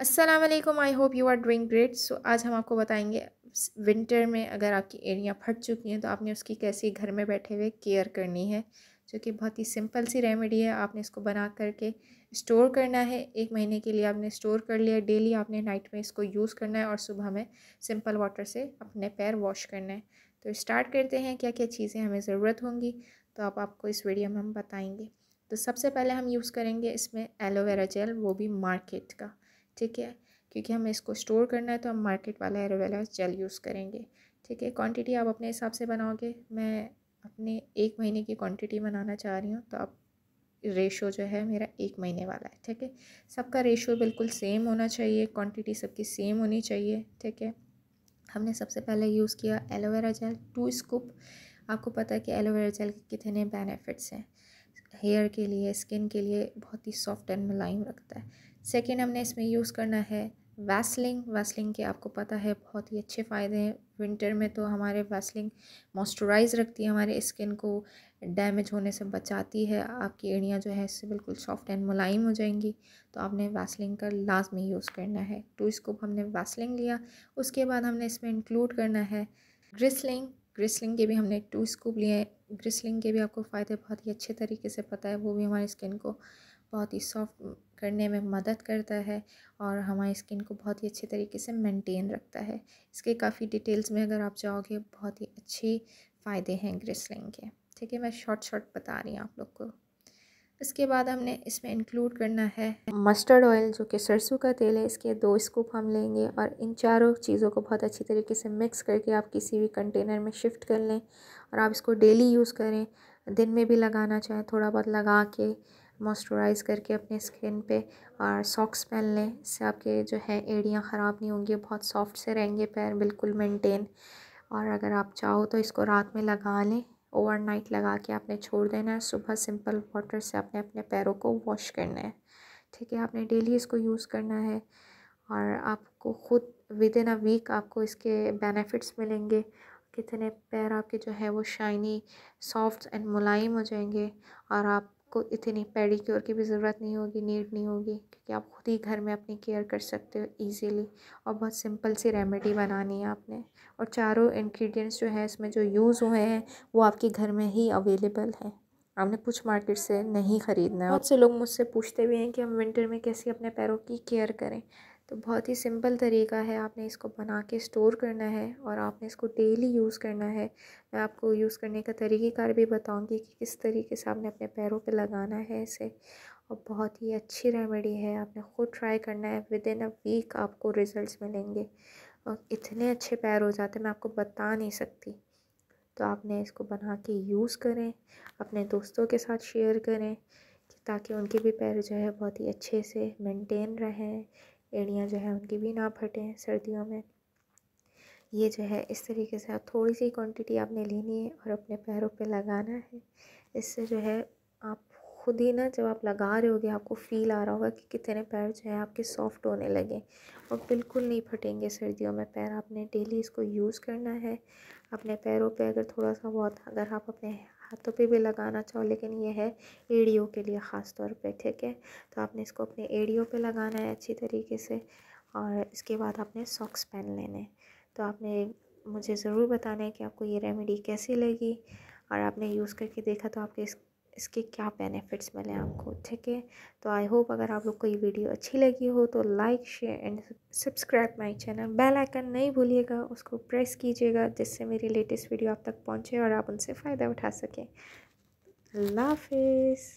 Aslam I hope you are doing great so आज हम आपको बताएंगे विंटर में अगर आपकी एड़ियाँ फट चुकी हैं तो आपने उसकी कैसे घर में बैठे हुए केयर करनी है जो कि बहुत ही सिंपल सी रेमेडी है आपने इसको बना करके स्टोर करना है एक महीने के लिए आपने स्टोर कर लिया डेली आपने नाइट में इसको यूज़ करना है और सुबह में सिंपल वाटर से अपने पैर वॉश करना है तो स्टार्ट करते हैं क्या क्या चीज़ें हमें ज़रूरत होंगी तो आप आपको इस वीडियो में हम बताएंगे तो सबसे पहले हम यूज़ करेंगे इसमें एलोवेरा जेल वो भी मार्केट का ठीक है क्योंकि हमें इसको स्टोर करना है तो हम मार्केट वाला एरोवेला जेल यूज़ करेंगे ठीक है क्वांटिटी आप अपने हिसाब से बनाओगे मैं अपने एक महीने की क्वांटिटी बनाना चाह रही हूँ तो आप रेशो जो है मेरा एक महीने वाला है ठीक है सबका रेशो बिल्कुल सेम होना चाहिए क्वांटिटी सबकी सेम होनी चाहिए ठीक है हमने सबसे पहले यूज़ किया एलोवेरा जेल टू स्कूप आपको पता है कि एलोवेरा जेल के कितने बेनिफिट्स हैं हेयर के लिए स्किन के लिए बहुत ही सॉफ्ट एंड मुलायम रखता है सेकेंड हमने इसमें यूज़ करना है वैसलिंग वैसलिंग के आपको पता है बहुत ही अच्छे फ़ायदे हैं विंटर में तो हमारे वैसलिंग मॉइस्चराइज रखती है हमारे स्किन को डैमेज होने से बचाती है आपकी एड़ियाँ जो है इससे बिल्कुल सॉफ्ट एंड मुलायम हो जाएंगी तो आपने वैसलिंग का लाजमी यूज़ करना है टू स्कूप हमने वैसलिंग लिया उसके बाद हमने इसमें इंक्लूड करना है ग्रिसलिंग ग्रिसलिंग के भी हमने टू स्कूप लिए ग्रिसलिंग के भी आपको फ़ायदे बहुत ही अच्छे तरीके से पता है वो भी हमारी स्किन को बहुत ही सॉफ्ट करने में मदद करता है और हमारी स्किन को बहुत ही अच्छे तरीके से मेंटेन रखता है इसके काफ़ी डिटेल्स में अगर आप जाओगे बहुत ही अच्छे फ़ायदे हैं ग्रिसलिंग के ठीक है मैं शॉर्ट शॉर्ट बता रही हूँ आप लोग को इसके बाद हमने इसमें इंक्लूड करना है मस्टर्ड ऑयल जो कि सरसों का तेल है इसके दो स्कूप हम लेंगे और इन चारों चीज़ों को बहुत अच्छी तरीके से मिक्स करके आप किसी भी कंटेनर में शिफ्ट कर लें और आप इसको डेली यूज़ करें दिन में भी लगाना चाहें थोड़ा बहुत लगा के मॉइस्चराइज़ करके अपने स्किन पे और सॉक्स पहन लें इससे आपके जो है एड़ियाँ ख़राब नहीं होंगी बहुत सॉफ्ट से रहेंगे पैर बिल्कुल मेंटेन और अगर आप चाहो तो इसको रात में लगा लें ओवरनाइट लगा के आपने छोड़ देना है सुबह सिंपल वाटर से अपने अपने पैरों को वॉश करना है ठीक है आपने डेली इसको यूज़ करना है और आपको ख़ुद विद इन अ वीक आपको इसके बेनिफिट्स मिलेंगे कितने पैर आपके जो है वो शाइनी सॉफ्ट एंड मुलायम हो जाएंगे और आप आपको इतनी पेडीक्योर की भी ज़रूरत नहीं होगी नीड नहीं होगी क्योंकि आप खुद ही घर में अपनी केयर कर सकते हो इजीली और बहुत सिंपल सी रेमेडी बनानी है आपने और चारों इंग्रेडिएंट्स जो है इसमें जो यूज़ हुए हैं वो आपके घर में ही अवेलेबल है आपने कुछ मार्केट से नहीं ख़रीदना है बहुत से लोग मुझसे पूछते भी हैं कि हम विंटर में कैसे अपने पैरों की केयर करें तो बहुत ही सिंपल तरीका है आपने इसको बना के स्टोर करना है और आपने इसको डेली यूज़ करना है मैं आपको यूज़ करने का तरीक़ेकार भी बताऊंगी कि किस तरीके से आपने अपने पैरों पे लगाना है इसे और बहुत ही अच्छी रेमेडी है आपने ख़ुद ट्राई करना है विद इन अ वीक आपको रिज़ल्ट मिलेंगे और इतने अच्छे पैर हो जाते मैं आपको बता नहीं सकती तो आपने इसको बना के यूज़ करें अपने दोस्तों के साथ शेयर करें ताकि उनके भी पैर जो है बहुत ही अच्छे से मेंटेन रहें एड़ियाँ जो है उनकी भी ना फटें सर्दियों में ये जो है इस तरीके से आप थोड़ी सी क्वांटिटी आपने लेनी है और अपने पैरों पे लगाना है इससे जो है आप खुद ही ना जब आप लगा रहे होगे आपको फील आ रहा होगा कि कितने पैर जो है आपके सॉफ्ट होने लगे और बिल्कुल नहीं फटेंगे सर्दियों में पैर आपने डेली इसको यूज़ करना है अपने पैरों पे अगर थोड़ा सा बहुत अगर आप अपने हाथों पे भी लगाना चाहो लेकिन ये है एड़ियों के लिए ख़ास तौर पे ठीक है तो आपने इसको अपने एड़ियों पे लगाना है अच्छी तरीके से और इसके बाद आपने सॉक्स पहन लेने तो आपने मुझे ज़रूर बताना है कि आपको ये रेमेडी कैसी लगी और आपने यूज़ करके देखा तो आपके इसके क्या बेनिफिट्स मिले आपको ठीक है तो आई होप अगर आप लोग को ये वीडियो अच्छी लगी हो तो like share and subscribe my channel bell icon नहीं भूलिएगा उसको प्रेस कीजिएगा जिससे मेरी लेटेस्ट वीडियो आप तक पहुँचे और आप उनसे फ़ायदा उठा सकें अल्लाह हाफिज़